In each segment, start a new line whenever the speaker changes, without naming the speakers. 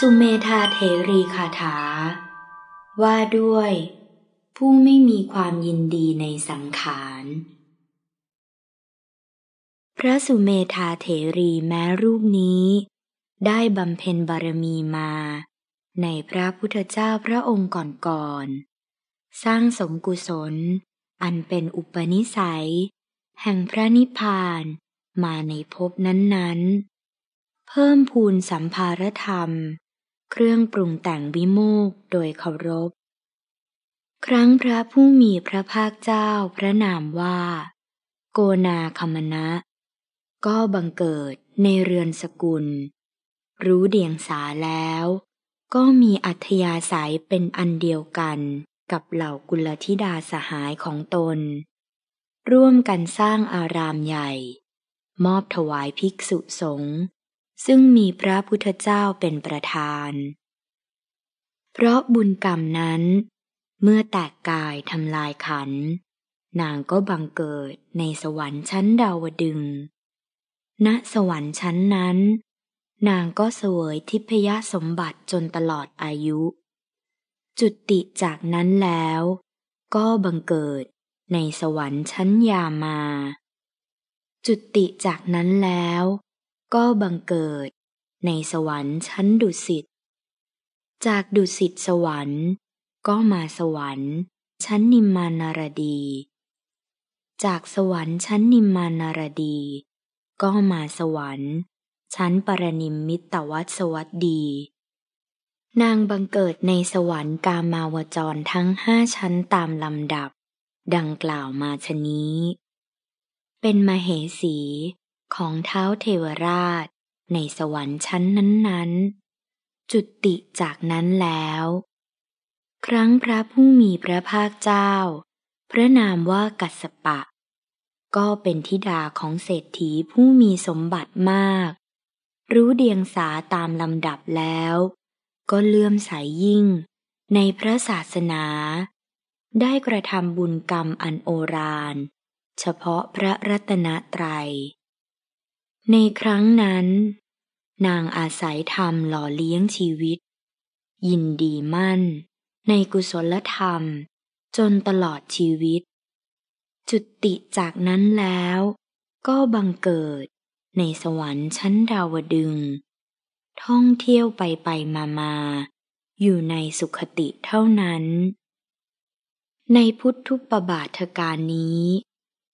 สุเมธาเถรีคาถา ว่าด้วย ผู้ไม่มีความยินดีในสังขาร พระสุเมธาเถรีแม้รูปนี้ ได้บำเพ็ญบารมีมา ในพระพุทธเจ้าพระองค์ก่อนๆสร้างสมกุศลอันเป็นอุปนิสัย แห่งพระนิพพานมาในภพนั้นๆ เพิ่มพูนสัมภารธรรมเครื่องปรุงแต่งวิโมก โดยเคารพ ครั้งพระผู้มีพระภาคเจ้าพระนามว่า โกนาคมณะ ก็บังเกิดในเรือนสกุล รู้เดียงสาแล้ว ก็มีอัธยาศัยเป็นอันเดียวกันกับเหล่ากุลธิดาสหายของตน ร่วมกันสร้างอารามใหญ่ มอบถวายภิกษุสงฆ์ซึ่งมีพระพุทธเจ้าเป็นประธาน เพราะบุญกรรมนั้น เมื่อแตกกายทำลายขัน นางก็บังเกิดในสวรรค์ชั้นดาวดึง ณ สวรรค์ชั้นนั้น นางก็เสวยทิพยสมบัติจนตลอดอายุ จุติจากนั้นแล้ว ก็บังเกิดในสวรรค์ชั้นยามา จุติจากนั้นแล้วก็บังเกิดในสวรรค์ชั้นดุสิต จากดุสิตสวรรค์ ก็มาสวรรค์ ชั้นนิมมานารดี จากสวรรค์ชั้นนิมมานารดี ก็มาสวรรค์ ชั้นปรนิมมิตตวัสวัสดี นางบังเกิดในสวรรค์กามาวจรทั้งห้าชั้นตามลำดับ ดังกล่าวมาชนี้ เป็นมเหสีของเท้าเทวราชในสวรรค์ชั้นนั้นๆ จุติจากนั้นแล้ว ครั้งพระผู้มีพระภาคเจ้า พระนามว่ากัสปะ ก็เป็นธิดาของเศรษฐีผู้มีสมบัติมาก รู้เดียงสาตามลำดับแล้ว ก็เลื่อมใสยยิ่งในพระศาสนา ได้กระทำบุญกรรมอันโอรานเฉพาะพระรัตนตรยัยในครั้งนั้น นางอาศัยธรรมหล่อเลี้ยงชีวิต ยินดีมั่นในกุศลธรรมจนตลอดชีวิต จุติจากนั้นแล้วก็บังเกิดในสวรรค์ชั้นดาวดึง ท่องเที่ยวไปไปมามา อยู่ในสุขติเท่านั้น ในพุทธุปบาทการนี้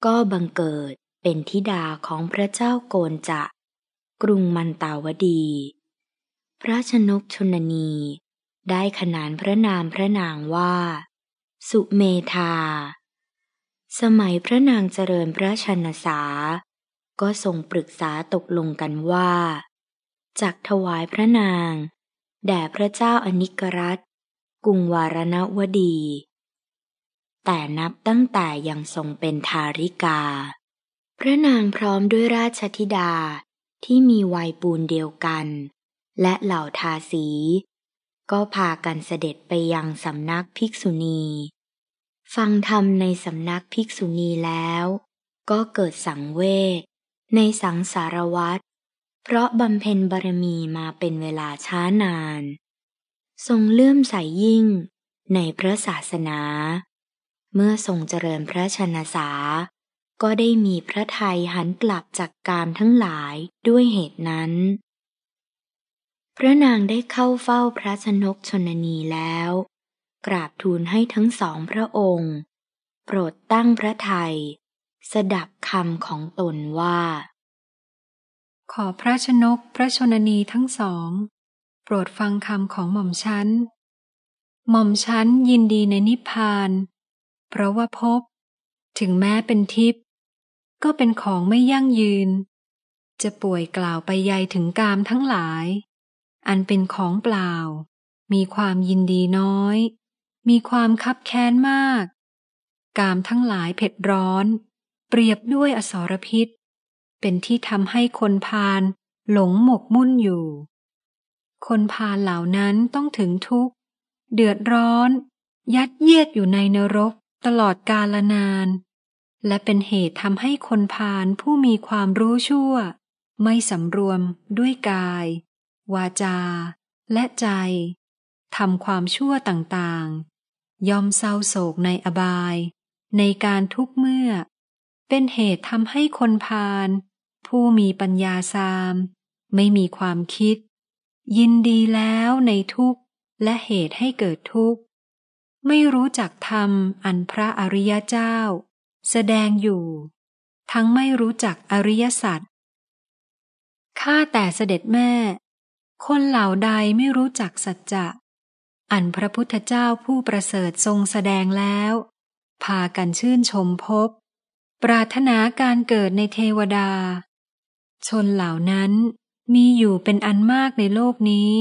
ก็บังเกิดเป็นธิดาของพระเจ้าโกนจะ กรุงมันตาวดี พระชนกชนนี ได้ขนานพระนามพระนางว่า สุเมธาสมัยพระนางเจริญพระชนสา ก็ทรงปรึกษาตกลงกันว่าจากถวายพระนาง แด่พระเจ้าอนิกรัตกุงวารณวดี แต่นับตั้งแต่ยังทรงเป็นทาริกาพระนางพร้อมด้วยราชธิดาที่มีวัยปูนเดียวกัน และเหล่าทาสี ก็พากันเสด็จไปยังสำนักภิกษุณี ฟังธรรมในสำนักภิกษุณีแล้วก็เกิดสังเวชในสังสารวัตรเพราะบำเพ็ญบารมีมาเป็นเวลาช้านาน ทรงเลื่อมใสยยิ่งในพระศาสนา เมื่อทรงเจริญพระชนสาก็ได้มีพระไทยหันกลับจากกามทั้งหลายด้วยเหตุนั้น พระนางได้เข้าเฝ้าพระชนกชนนีแล้ว กราบทูลให้ทั้งสองพระอ
งค์ โปรดตั้งพระไทย สดับคำของตนว่า ขอพระชนกพระชนนีทั้งสอง โปรดฟังคำของหม่อมฉันหม่อมฉันยินดีในนิพพาน เพราะว่าพบถึงแม้เป็นทิพย์ก็เป็นของไม่ยั่งยืน จะป่วยกล่าวไปใยถึงกามทั้งหลาย อันเป็นของเปล่า มีความยินดีน้อย มีความคับแค้นมาก กามทั้งหลายเผ็ดร้อน เปรียบด้วยอสรพิษ เป็นที่ทำให้คนพาลหลงหมกมุ่นอยู่ คนพาลเหล่านั้นต้องถึงทุกข์เดือดร้อน ยัดเยียดอยู่ในนรกตลอดกาลนานและเป็นเหตุทำให้คนพาลผู้มีความรู้ชั่ว ไม่สำรวมด้วยกาย วาจาและใจทำความชั่วต่างๆยอมเศร้าโศกในอบาย ในการทุกเมื่อ เป็นเหตุทำให้คนพาลผู้มีปัญญาซาม ไม่มีความคิด ยินดีแล้วในทุกข์และเหตุให้เกิดทุกข์ไม่รู้จักธรรมอันพระอริยเจ้าแสดงอยู่ ทั้งไม่รู้จักอริยสัจ ข้าแต่เสด็จแม่ คนเหล่าใดไม่รู้จักสัจจะ อันพระพุทธเจ้าผู้ประเสริฐทรงแสดงแล้ว พากันชื่นชมพบ ปรารถนาการเกิดในเทวดา ชนเหล่านั้นมีอยู่เป็นอันมากในโลกนี้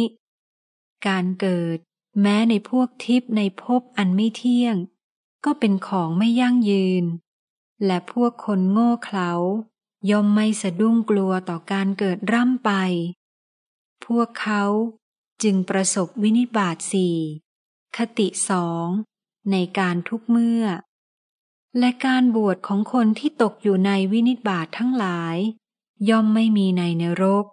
การเกิดแม้ในพวกทิพย์ในภพอันไม่เที่ยง ก็เป็นของไม่ยั่งยืนและพวกคนโง่เขลาย่อมไม่สะดุ้งกลัวต่อการเกิดร่ำไป พวกเขาจึงประสบวินิบาตสี่คติสองในการทุกเมื่อ และการบวชของคนที่ตกอยู่ในวินิบาตทั้งหลาย ย่อมไม่มีในนรก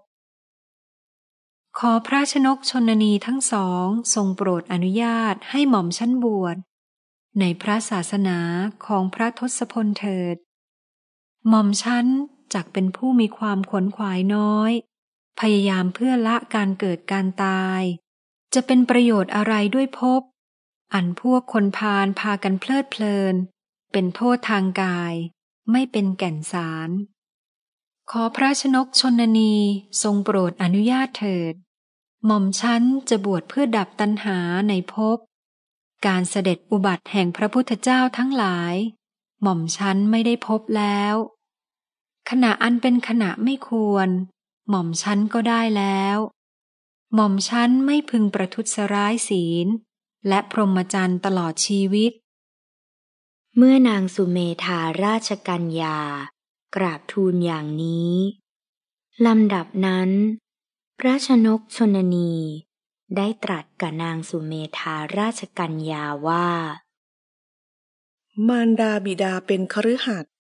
ขอพระชนกชนนีทั้งสอง ทรงโปรดอนุญาตให้หม่อมชั้นบวชในพระศาสนาของพระทศพลเถิดหม่อมชั้นจักเป็นผู้มีความขนขวายน้อย พยายามเพื่อละการเกิดการตาย จะเป็นประโยชน์อะไรด้วยพบอันพวกคนพาลพากันเพลิดเพลิน เป็นโทษทางกายไม่เป็นแก่นสาร ขอพระชนกชนนีทรงโปรดอนุญาตเถิดหม่อมชั้นจะบวชเพื่อดับตัณหาในภพการเสด็จอุบัติแห่งพระพุทธเจ้าทั้งหลาย หม่อมชั้นไม่ได้พบแล้ว ขณะอันเป็นขณะไม่ควร หม่อมชั้นก็ได้แล้ว หม่อมชั้นไม่พึงประทุษร้ายศีล และพรหมจรรย์ตลอดชีวิต เมื่อนางสุเมธาราชกัญญา กราบทูลอย่างน
ี้ ลำดับนั้นพระชนกชนนี
ได้ตรัสกับนางสุเมธาราชกัญญาว่า มารดาบิดาเป็นคฤหัสถ์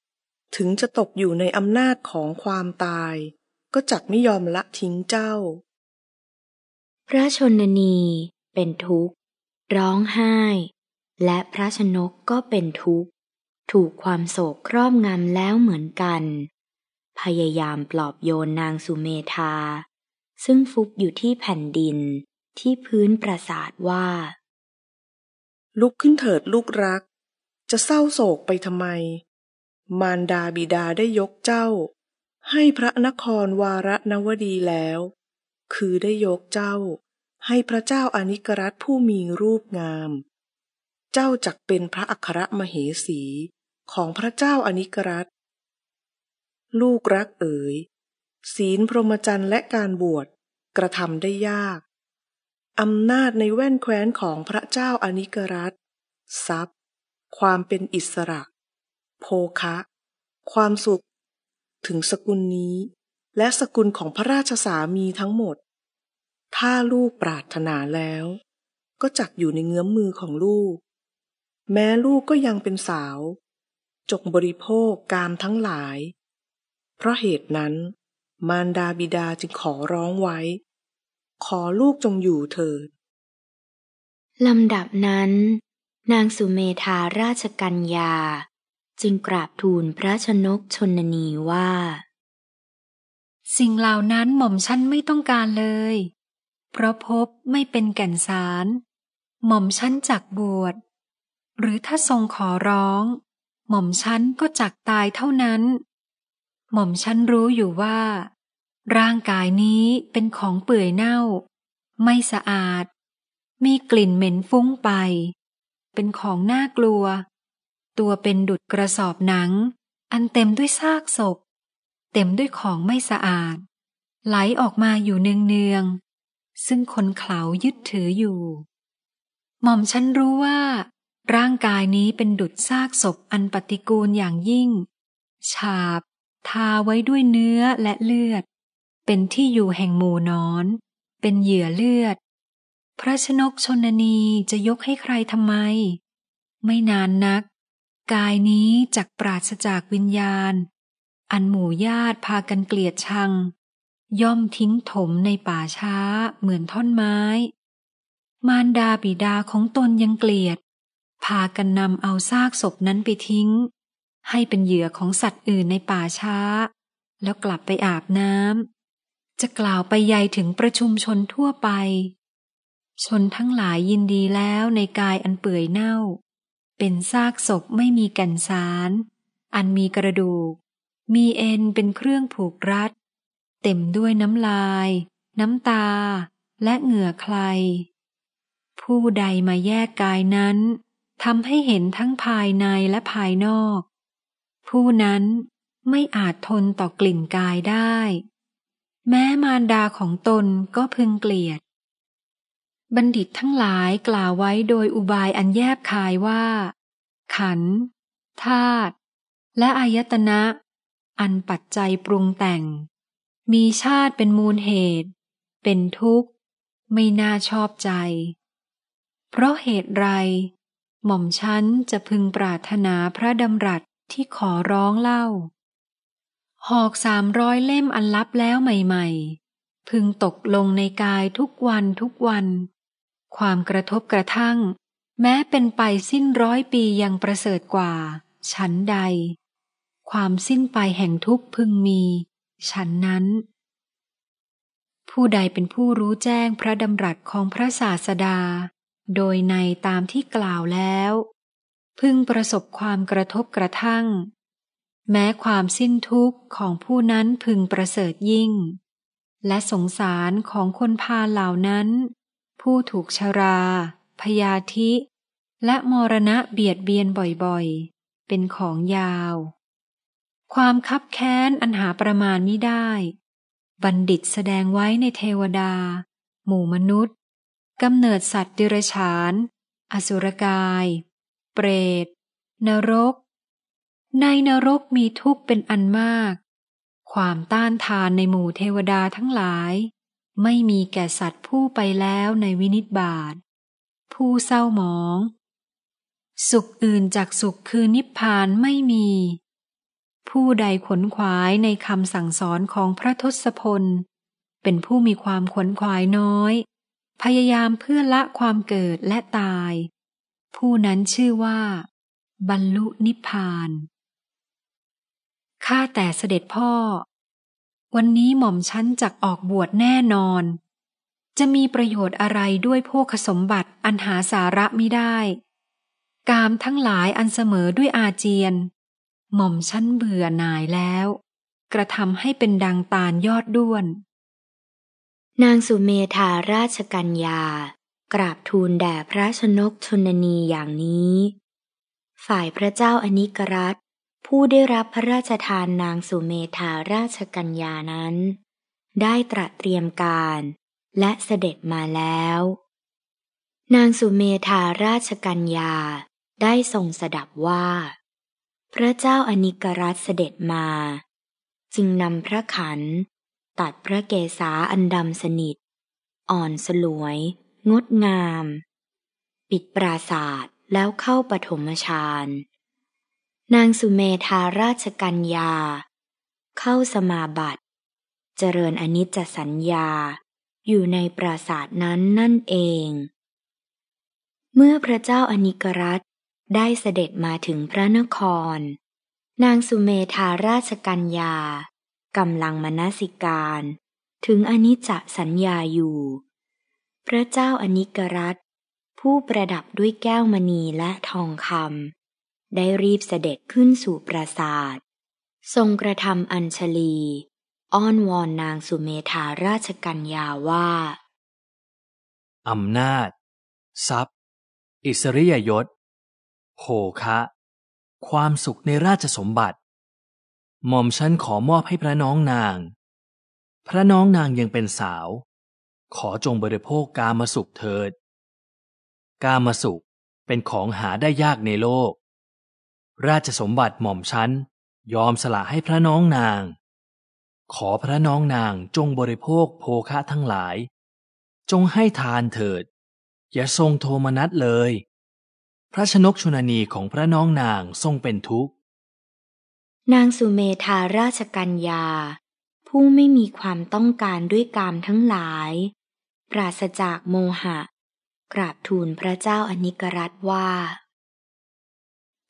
ถึงจะตกอยู่ในอำนาจของความตาย ก็จักไม่ยอมละทิ้งเจ้า พระช
นนีเป็นทุกข์ ร้องไห้ และพระชนกก็เป็นทุกข์ถูกความโศกครอบงำแล้วเหมือนกัน พยายามปลอบโยนนางสุเมธา ซึ่งฟุบอยู่ที่แผ่นดิน
ที่พื้นปราสาทว่าลุกขึ้นเถิดลูกรัก จะเศร้าโศกไปทำไม มารดาบิดาได้ยกเจ้า ให้พระนครวารณวดีแล้ว คือได้ยกเจ้า ให้พระเจ้าอนิกรัตผู้มีรูปงาม เจ้าจักเป็นพระอัครมเหสีของพระเจ้าอนิกรัตลูกรักเอ๋ยศีลพรหมจรรย์และการบวชกระทำได้ยากอำนาจในแว่นแคว้นของพระเจ้าอนิกรัตทรัพย์ ความเป็นอิสระ โภคะ ความสุข ถึงสกุลนี้ และสกุลของพระราชสามีทั้งหมด ถ้าลูกปรารถนาแล้วก็จักอยู่ในเงื้อมมือของลูก แม้ลูกก็ยังเป็นสาวจงบริโภคการทั้งหลาย เพราะเหตุนั้น มารดาบิดาจึงขอร้องไว้ขอลูกจงอยู่เถิดลำดับนั้นนางสุเมธาราช
กัญญาจึงกราบทูลพระชนกชนนีว่า
สิ่งเหล่านั้นหม่อมฉันไม่ต้องการเลย เพราะพบไม่เป็นแก่นสารหม่อมฉันจักบวชหรือถ้าทรงขอร้อง หม่อมฉันก็จักตายเท่านั้น หม่อมฉันรู้อยู่ว่าร่างกายนี้เป็นของเปื่อยเน่า ไม่สะอาด มีกลิ่นเหม็นฟุ้งไป เป็นของน่ากลัว ตัวเป็นดุดกระสอบหนัง อันเต็มด้วยซากศพ เต็มด้วยของไม่สะอาด ไหลออกมาอยู่เนืองๆซึ่งคนเขายึดถืออยู่ หม่อมฉันรู้ว่า ร่างกายนี้เป็นดุดซากศพอันปฏิกูลอย่างยิ่ง ฉาบทาไว้ด้วยเนื้อและเลือดเป็นที่อยู่แห่งหมูนอน เป็นเหยื่อเลือด พระชนกชนนีจะยกให้ใครทำไม ไม่นานนัก กายนี้จักปราศจากวิญญาณ อันหมู่ญาติพากันเกลียดชัง ย่อมทิ้งถมในป่าช้าเหมือนท่อนไม้ มารดาบิดาของตนยังเกลียด พากันนำเอาซากศพนั้นไปทิ้ง ให้เป็นเหยื่อของสัตว์อื่นในป่าช้า แล้วกลับไปอาบน้ำจะกล่าวไปใยถึงประชุมชนทั่วไป ชนทั้งหลายยินดีแล้วในกายอันเปื่อยเน่าเป็นซากศพไม่มีแก่นสารอันมีกระดูก มีเอ็นเป็นเครื่องผูกรัด เต็มด้วยน้ำลาย น้ำตา และเหงื่อใคร ผู้ใดมาแยกกายนั้นทำให้เห็นทั้งภายในและภายนอก ผู้นั้นไม่อาจทนต่อกลิ่นกายได้แม้มารดาของตนก็พึงเกลียด บัณฑิตทั้งหลายกล่าวไว้โดยอุบายอันแยบคายว่า ขันธาตุและอายตนะ อันปัจจัยปรุงแต่ง มีชาติเป็นมูลเหตุ เป็นทุกข์ ไม่น่าชอบใจ เพราะเหตุไร หม่อมชั้นจะพึงปรารถนาพระดำรัสที่ขอร้องเล่าหอกสามร้อยเล่มอันลับแล้วใหม่ๆ พึงตกลงในกายทุกวันทุกวัน ความกระทบกระทั่ง แม้เป็นไปสิ้นร้อยปี ยัง ประเสริฐกว่า ฉันใด ความสิ้นไปแห่งทุกพึง มี ฉันนั้น ผู้ใดเป็นผู้รู้แจ้งพระดำรัสของพระศาสดา โดยในตามที่กล่าวแล้ว พึงประสบความกระทบกระทั่งแม้ความสิ้นทุกข์ของผู้นั้นพึงประเสริฐยิ่ง และสงสารของคนพาเหล่านั้น ผู้ถูกชรา พยาธิ และมรณะเบียดเบียนบ่อยๆ เป็นของยาว ความคับแค้นอันหาประมาณมิได้ บัณฑิตแสดงไว้ในเทวดา หมู่มนุษย์กำเนิดสัตว์ดิรฉาน อสุรกาย เปรต นรกในนรกมีทุกข์เป็นอันมาก ความต้านทานในหมู่เทวดาทั้งหลาย ไม่มีแก่สัตว์ผู้ไปแล้วในวินิจบาท ผู้เศร้าหมอง สุขอื่นจากสุขคือนิพพานไม่มี ผู้ใดขนขวายในคำสั่งสอนของพระทศพลเป็นผู้มีความขนขวายน้อย พยายามเพื่อละความเกิดและตาย ผู้นั้นชื่อว่า บรรลุนิพพานข้าแต่เสด็จพ่อ วันนี้หม่อมชั้นจักออกบวชแน่นอน จะมีประโยชน์อะไรด้วยพวกคสมบัติอันหาสาระไม่ได้ กามทั้งหลายอันเสมอด้วยอาเจียน หม่อมชั้นเบื่อหน่ายแล้ว กระทำให้เป็นดังตาลยอดด้วน
นางสุเมธาราชกัญญา กราบทูลแด่พระชนกชนนีอย่างนี้ ฝ่ายพระเจ้าอนิกรัตผู้ได้รับพระราชทานนางสุเมธาราชกัญญา นั้น ได้ตระเตรียมการและเสด็จมาแล้ว นางสุเมธาราชกัญญาได้ทรงสดับว่า พระเจ้าอนิกรัตเสด็จมา จึงนำพระขันตัดพระเกศาอันดำสนิท อ่อนสลวย งดงาม ปิดปราศาสตร์แล้วเข้าปฐมฌานนางสุเมธาราชกัญญา เข้าสมาบัติ เจริญอนิจจสัญญาอยู่ในปราสาทนั้นนั่นเอง เมื่อพระเจ้าอนิกรัตได้เสด็จมาถึงพระนคร นางสุเมธาราชกัญญา กำลังมนสิการ ถึงอนิจจสัญญาอยู่ พระเจ้าอนิกรัตผู้ประดับด้วยแก้วมณีและทองคำได้รีบเสด็จขึ้นสู่ปราสาททรงกระทำอัญชลี อ้อนวอนนางสุเมธาราชกัญญาว่า อำนาจ ทรัพย์ อิสริยยศโภคะ ความสุขในราชสมบัติหม่อมฉันขอมอบให้พระน้องนาง พระน้องนางยังเป็นสาว ขอจงบริโภคกามาสุขเถิด กามาสุขเป็นของหาได้ยากในโลกราชสมบัติหม่อมชั้นยอมสละให้พระน้องนาง ขอพระน้องนางจงบริโภคโภคะทั้งหลาย จงให้ทานเถิด อย่าทรงโทมนัสเลย พระชนกชนนีของพระน้องนางทรงเป็นทุกข์ นางสุเมธาราชกัญญา ผู้ไม่มีความต้องการด้วยกามทั้งหลาย ปราศจากโมหะ
กราบทูลพระเจ้าอนิกรัตว่า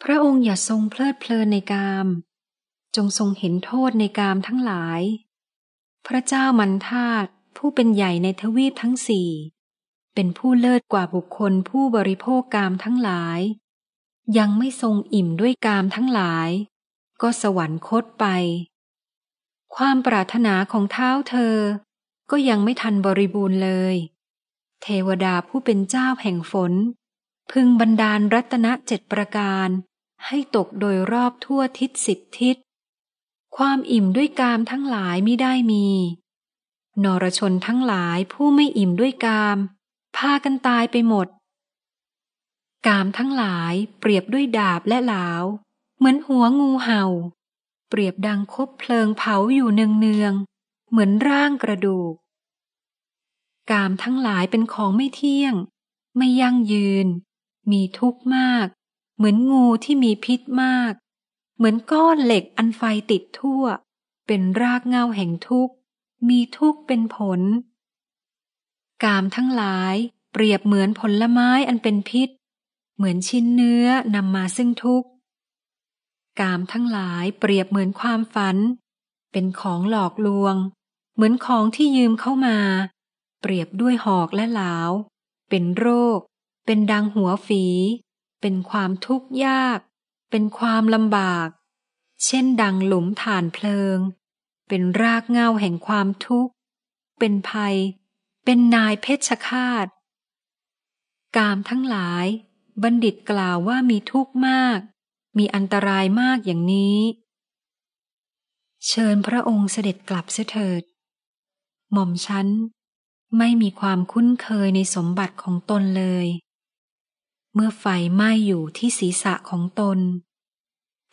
พระองค์อย่าทรงเพลิดเพลินในกาม จงทรงเห็นโทษในกามทั้งหลาย พระเจ้ามันธาตผู้เป็นใหญ่ในทวีปทั้งสี่เป็นผู้เลิศกว่าบุคคลผู้บริโภคกามทั้งหลาย ยังไม่ทรงอิ่มด้วยกามทั้งหลาย ก็สวรรคตไป ความปรารถนาของเท้าเธอ ก็ยังไม่ทันบริบูรณ์เลย เทวดาผู้เป็นเจ้าแห่งฝนพึงบันดาลรัตนเจ็ดประการ ให้ตกโดยรอบทั่วทิศสิบทิศ ความอิ่มด้วยกามทั้งหลายไม่ได้มีนรชนทั้งหลายผู้ไม่อิ่มด้วยกามพากันตายไปหมด กามทั้งหลายเปรียบด้วยดาบและหลาวเหมือนหัวงูเห่า เปรียบดังคบเพลิงเผาอยู่เนืองเนืองเหมือนร่างกระดูก กามทั้งหลายเป็นของไม่เที่ยง ไม่ยั่งยืนมีทุกข์มาก เหมือนงูที่มีพิษมาก เหมือนก้อนเหล็กอันไฟติดทั่ว เป็นรากเงาแห่งทุกข์ มีทุกข์เป็นผล กามทั้งหลายเปรียบเหมือนผลไม้อันเป็นพิษ เหมือนชิ้นเนื้อนำมาซึ่งทุกข์ กามทั้งหลายเปรียบเหมือนความฝัน เป็นของหลอกลวง เหมือนของที่ยืมเข้ามา เปรียบด้วยหอกและหลาวเป็นโรคเป็นดังหัวฝี เป็นความทุกข์ยาก เป็นความลำบาก เช่นดังหลุมฐานเพลิง เป็นรากเงาแห่งความทุกข์ เป็นภัย เป็นนายเพชฌฆาต กามทั้งหลายบัณฑิตกล่าวว่ามีทุกข์มาก มีอันตรายมากอย่างนี้ เชิญพระองค์เสด็จกลับเสถิด หม่อมฉัน ไม่มีความคุ้นเคยในสมบัติของตนเลยเมื่อไฟไหม้อยู่ที่ศีรษะของตน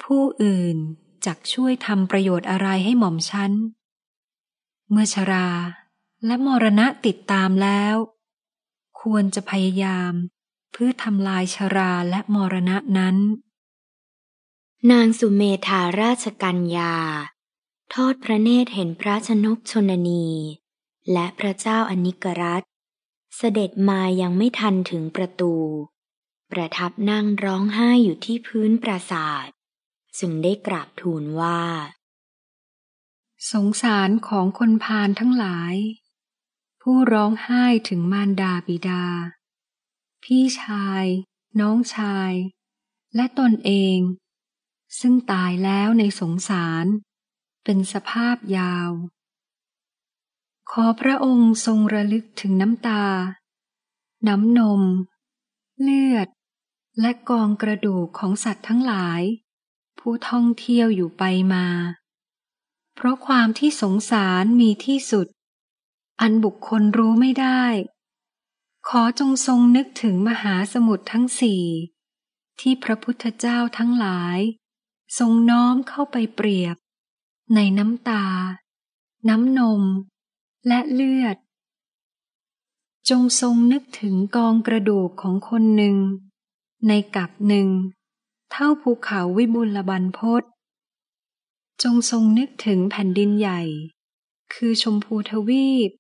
ผู้อื่นจักช่วยทำประโยชน์อะไรให้หม่อมฉัน เมื่อชราและมรณะติดตามแล้ว ควรจะพยายามเพื่อทำลายชราและมรณะนั้น นางสุเมธาราชกัญญาทอดพระเนตรเห็นพร
ะชนกชนนี และพระเจ้าอนิกรัตเสด็จมายังไม่ทันถึงประตูประทับนั่งร้องไห้อยู่ที่พื้นปราสาทจึงได้กราบทูลว่า
สงสารของคนพาลทั้งหลาย ผู้ร้องไห้ถึงมารดาบิดา พี่ชาย น้องชาย และตนเอง ซึ่งตายแล้วในสงสาร เป็นสภาพยาว ขอพระองค์ทรงระลึกถึงน้ำตา น้ำนม เลือดและกองกระดูกของสัตว์ทั้งหลาย ผู้ท่องเที่ยวอยู่ไปมา เพราะความที่สงสารมีที่สุด อันบุคคลรู้ไม่ได้ ขอจงทรงนึกถึงมหาสมุทรทั้งสี่ ที่พระพุทธเจ้าทั้งหลาย ทรงน้อมเข้าไปเปรียบ ในน้ำตา น้ำนม และเลือด จงทรงนึกถึงกองกระดูกของคนหนึ่งในกับหนึ่ง เท่าภูเขาวิบุลบันพศจงทรงนึกถึงแผ่นดินใหญ่ คือชมพูทวีป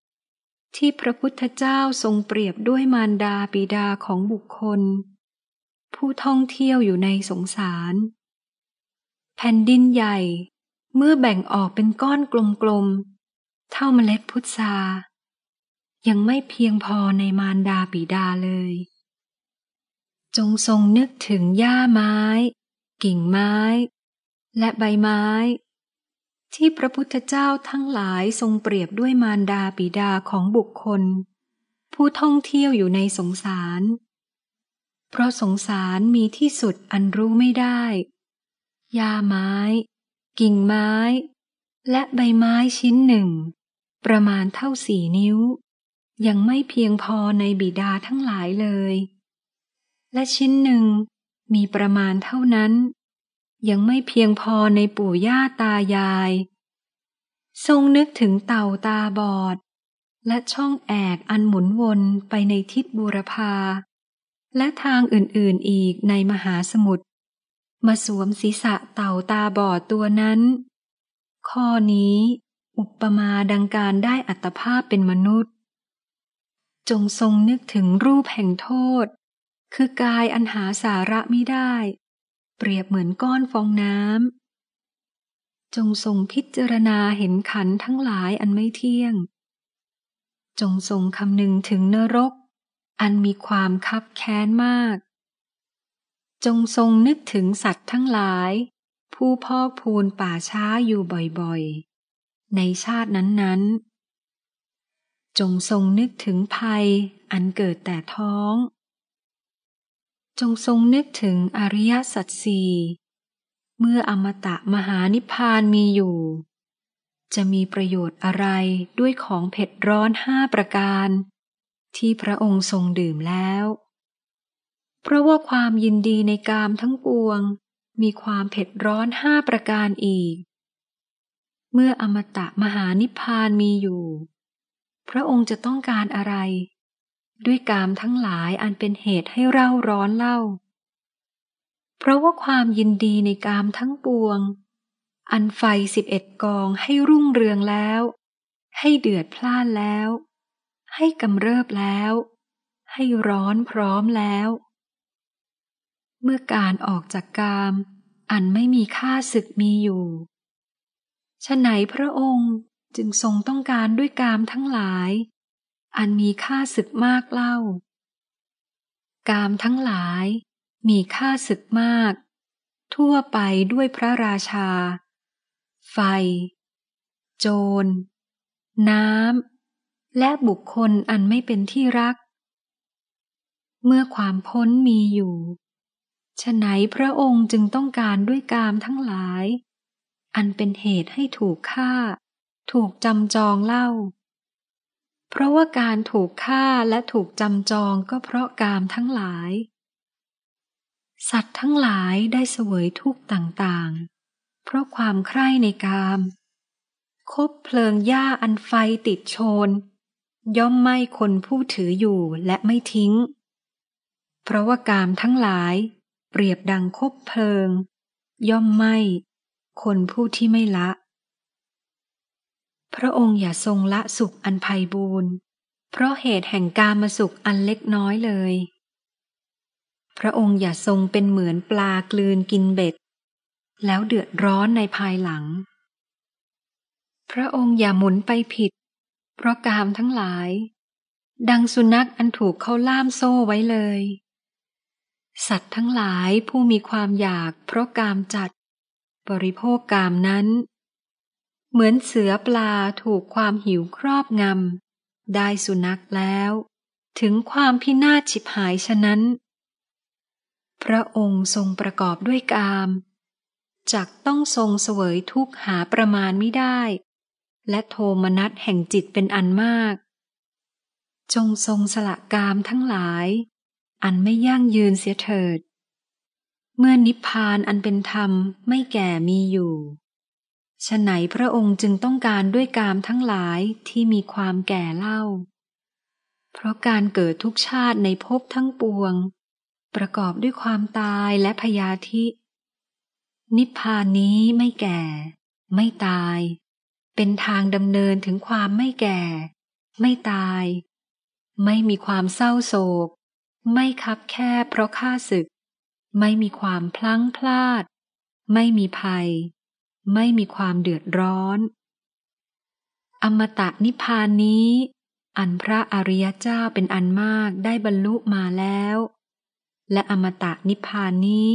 ที่พระพุทธเจ้าทรงเปรียบด้วยมารดาบิดาของบุคคล ผู้ท่องเที่ยวอยู่ในสงสาร แผ่นดินใหญ่เมื่อแบ่งออกเป็นก้อนกลมๆเท่าเมล็ดพุทรายังไม่เพียงพอในมารดาบิดาเลยจงทรงนึกถึงหญ้าไม้ กิ่งไม้ และใบไม้ ที่พระพุทธเจ้าทั้งหลายทรงเปรียบด้วยมารดาปิดาของบุคคล ผู้ท่องเที่ยวอยู่ในสงสาร เพราะสงสารมีที่สุดอันรู้ไม่ได้หญ้าไม้ กิ่งไม้ และใบไม้ชิ้นหนึ่ง ประมาณเท่าสี่นิ้ว ยังไม่เพียงพอในบิดาทั้งหลายเลยและชิ้นหนึ่งมีประมาณเท่านั้น ยังไม่เพียงพอในปู่ย่าตายาย ทรงนึกถึงเต่าตาบอด และช่องแอกอันหมุนวนไปในทิศบูรพาและทางอื่นๆอีกในมหาสมุทรมาสวมศีรษะเต่าตาบอดตัวนั้น ข้อนี้อุปมาดังการได้อัตภาพเป็นมนุษย์ จงทรงนึกถึงรูปแห่งโทษคือกายอันหาสาระไม่ได้ เปรียบเหมือนก้อนฟองน้ำจงทรงพิจารณาเห็นขันทั้งหลายอันไม่เที่ยง จงทรงคำนึงถึงนรก อันมีความคับแค้นมาก จงทรงนึกถึงสัตว์ทั้งหลาย ผู้พอกพูนป่าช้าอยู่บ่อยๆในชาตินั้นๆ จงทรงนึกถึงภัย อันเกิดแต่ท้องจงทรงนึกถึงอริยสัจสี่ เมื่ออมตะมหานิพพานมีอยู่ จะมีประโยชน์อะไรด้วยของเผ็ดร้อนห้าประการ ที่พระองค์ทรงดื่มแล้ว เพราะว่าความยินดีในกามทั้งปวงมีความเผ็ดร้อนห้าประการอีก เมื่ออมตะมหานิพพานมีอยู่ พระองค์จะต้องการอะไรด้วยกามทั้งหลายอันเป็นเหตุให้เร่าร้อนเล่า เพราะว่าความยินดีในกามทั้งปวง อันไฟสิบเอ็ดกองให้รุ่งเรืองแล้ว ให้เดือดพล่านแล้ว ให้กำเริบแล้ว ให้ร้อนพร้อมแล้ว เมื่อการออกจากกาม อันไม่มีค่าศึกมีอยู่ ฉะไหนพระองค์จึงทรงต้องการด้วยกามทั้งหลายอันมีค่าศึกมากเล่า กามทั้งหลายมีค่าศึกมาก ทั่วไปด้วยพระราชา ไฟ โจร น้ำและบุคคลอันไม่เป็นที่รัก เมื่อความพ้นมีอยู่ฉะไหนพระองค์จึงต้องการด้วยกามทั้งหลาย อันเป็นเหตุให้ถูกฆ่า ถูกจำจองเล่าเพราะว่าการถูกฆ่าและถูกจำจองก็เพราะกามทั้งหลาย สัตว์ทั้งหลายได้เสวยทุกข์ต่างๆ เพราะความใคร่ในกาม คบเพลิงหญ้าอันไฟติดโชน ย่อมไม่คนผู้ถืออยู่และไม่ทิ้ง เพราะว่ากามทั้งหลาย เปรียบดังคบเพลิง ย่อมไม่คนผู้ที่ไม่ละพระองค์อย่าทรงละสุขอันไพ่บูรณ์เพราะเหตุแห่งกามสุขอันเล็กน้อยเลย พระองค์อย่าทรงเป็นเหมือนปลากลืนกินเบ็ด แล้วเดือดร้อนในภายหลัง พระองค์อย่าหมุนไปผิด เพราะกามทั้งหลาย ดังสุนัขอันถูกเขาล่ามโซ่ไว้เลย สัตว์ทั้งหลายผู้มีความอยากเพราะกามจัดบริโภคกามนั้นเหมือนเสือปลาถูกความหิวครอบงำ ได้สุนัขแล้ว ถึงความพินาศฉิบหายฉะนั้น พระองค์ทรงประกอบด้วยกามจักต้องทรงเสวยทุกหาประมาณไม่ได้ และโทมนัสแห่งจิตเป็นอันมาก จงทรงสละกามทั้งหลาย อันไม่ยั่งยืนเสียเถิด เมื่อนิพพานอันเป็นธรรมไม่แก่มีอยู่ฉไหนพระองค์จึงต้องการด้วยกามทั้งหลายที่มีความแก่เล่า เพราะการเกิดทุกชาติในภพทั้งปวง ประกอบด้วยความตายและพยาธิ นิพพานนี้ไม่แก่ ไม่ตาย เป็นทางดำเนินถึงความไม่แก่ ไม่ตาย ไม่มีความเศร้าโศก ไม่คับแค่เพราะข้าศึก ไม่มีความพลั้งพลาด ไม่มีภัยไม่มีความเดือดร้อน อมตะนิพพานนี้ อันพระอริยเจ้าเป็นอันมากได้บรรลุมาแล้ว และอมตะนิพพานนี้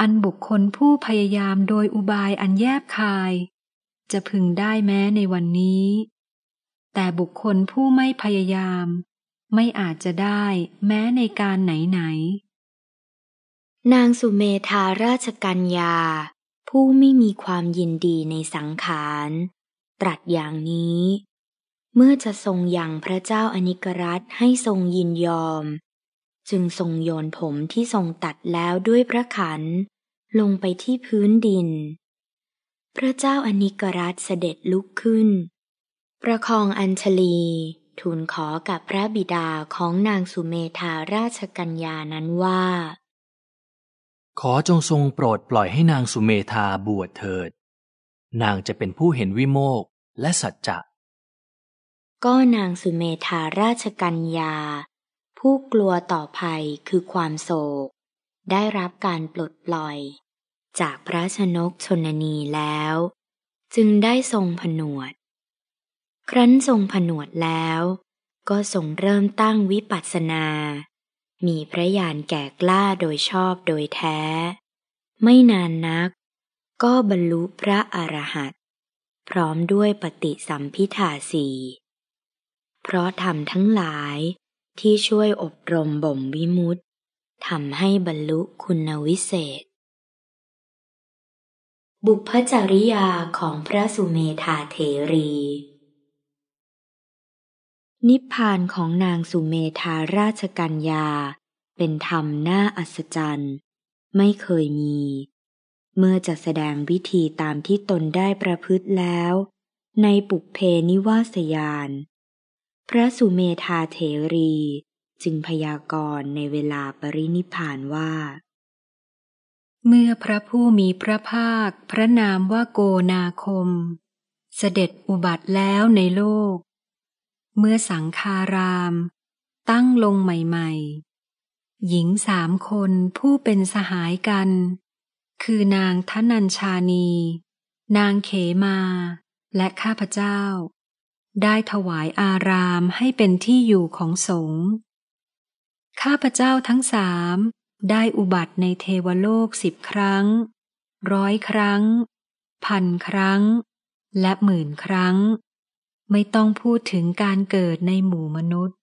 อันบุคคลผู้พยายามโดยอุบายอันแยบคาย จะพึงได้แม้ในวันนี้ แต่บุคคลผู้ไม่พยายามไม่อาจจะได้แม้ในการไหนไหน นางสุเมธาราชกัญ
ญาผู้ไม่มีความยินดีในสังขาร ตรัสอย่างนี้ เมื่อจะทรงยังพระเจ้าอนิกรัตให้ทรงยินยอม จึงทรงโยนผมที่ทรงตัดแล้วด้วยพระขัน ลงไปที่พื้นดิน พระเจ้าอนิกรัตเสด็จลุกขึ้น ประคองอัญชลีทูลขอกับพระบิดาของนางสุเมธาราชกัญญานั้นว่าขอจงทรงโปรดปล่อยให้นางสุเมธาบวชเถิด นางจะเป็นผู้เห็นวิโมกและสัจจะ ก็นางสุเมธาราชกัญญาผู้กลัวต่อภัยคือความโศก ได้รับการปลดปล่อย จากพระชนกชนนีแล้ว จึงได้ทรงผนวด ครั้นทรงผนวดแล้วก็ทรงเริ่มตั้งวิปัสสนามีพระญาณแก่กล้าโดยชอบโดยแท้ ไม่นานนักก็บรรลุพระอรหันต์พร้อมด้วยปฏิสัมพิธาสี เพราะธรรมทั้งหลายที่ช่วยอบรมบ่มวิมุตติทำให้บรรลุคุณวิเศษ บุพจริยาของพระสุเมธาเถรีนิพพานของนางสุเมธาราชกัญญา เป็นธรรมน่าอัศจรรย์ไม่เคยมี เมื่อจะแสดงวิธีตามที่ตนได้ประพฤติแล้ว ในปุกเพนิวาสยาน พระสุเมธาเถรีจึงพยากรณ์ในเวลาปรินิพานว่า
เมื่อพระผู้มีพระภาคพระนามว่าโกนาคม เสด็จอุบัติแล้วในโลกเมื่อสังคารามตั้งลงใหม่ๆ หญิงสามคนผู้เป็นสหายกัน คือนางทนัญชานี นางเขมาและข้าพเจ้า ได้ถวายอารามให้เป็นที่อยู่ของสงฆ์ข้าพเจ้าทั้งสามได้อุบัติในเทวโลกสิบครั้ง ร้อยครั้งพันครั้ง และหมื่นครั้งไม่ต้องพูดถึงการเกิดในหมู่มนุษย์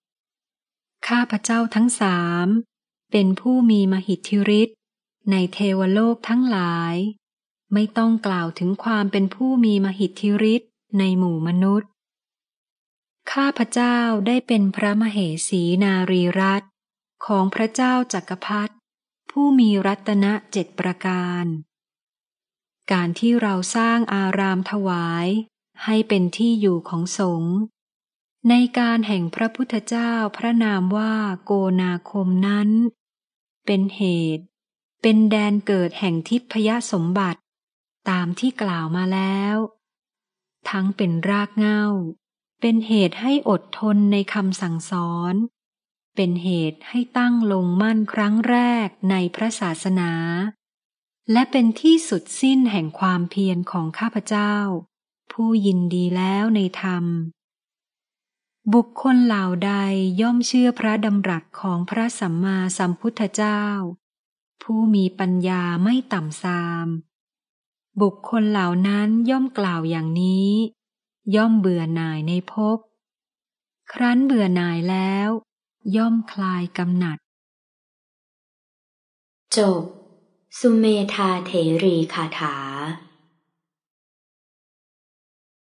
ข้าพเจ้าทั้งสามเป็นผู้มีมหิทธิฤทธิ์ในเทวโลกทั้งหลาย ไม่ต้องกล่าวถึงความเป็นผู้มีมหิทธิฤทธิ์ในหมู่มนุษย์ ข้าพเจ้าได้เป็นพระมเหสีนารีรัตของพระเจ้าจักรพรรดิผู้มีรัตนะเจ็ดประการ การที่เราสร้างอารามถวายให้เป็นที่อยู่ของสงฆ์ในการแห่งพระพุทธเจ้าพระนามว่าโกนาคมนั้น เป็นเหตุเป็นแดนเกิดแห่งทิพยสมบัติ ตามที่กล่าวมาแล้ว ทั้งเป็นรากเง้า เป็นเหตุให้อดทนในคำสั่งสอน เป็นเหตุให้ตั้งลงมั่นครั้งแรกในพระศาสนา และเป็นที่สุดสิ้นแห่งความเพียรของข้าพเจ้าผู้ยินดีแล้วในธรรม บุคคลเหล่าใดย่อมเชื่อพระดำรัสของพระสัมมาสัมพุทธเจ้า ผู้มีปัญญาไม่ต่ำทราม บุคคลเหล่านั้นย่อมกล่าวอย่างนี้ ย่อมเบื่อหน่ายในภพครั้นเบื่อหน่ายแล้ว ย่อมคลายกำหนัด
จบสุเมธาเถรีคาถา